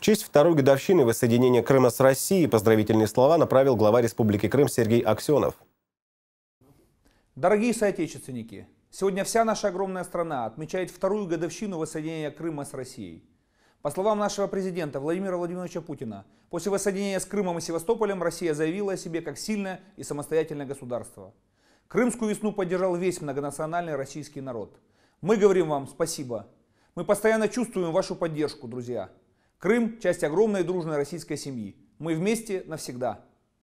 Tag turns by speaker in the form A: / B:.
A: В честь второй годовщины воссоединения Крыма с Россией поздравительные слова направил глава Республики Крым Сергей Аксенов.
B: Дорогие соотечественники, сегодня вся наша огромная страна отмечает вторую годовщину воссоединения Крыма с Россией. По словам нашего президента Владимира Владимировича Путина, после воссоединения с Крымом и Севастополем Россия заявила о себе как сильное и самостоятельное государство. Крымскую весну поддержал весь многонациональный российский народ. Мы говорим вам спасибо. Мы постоянно чувствуем вашу поддержку, друзья. Крым – часть огромной дружной российской семьи. Мы вместе навсегда.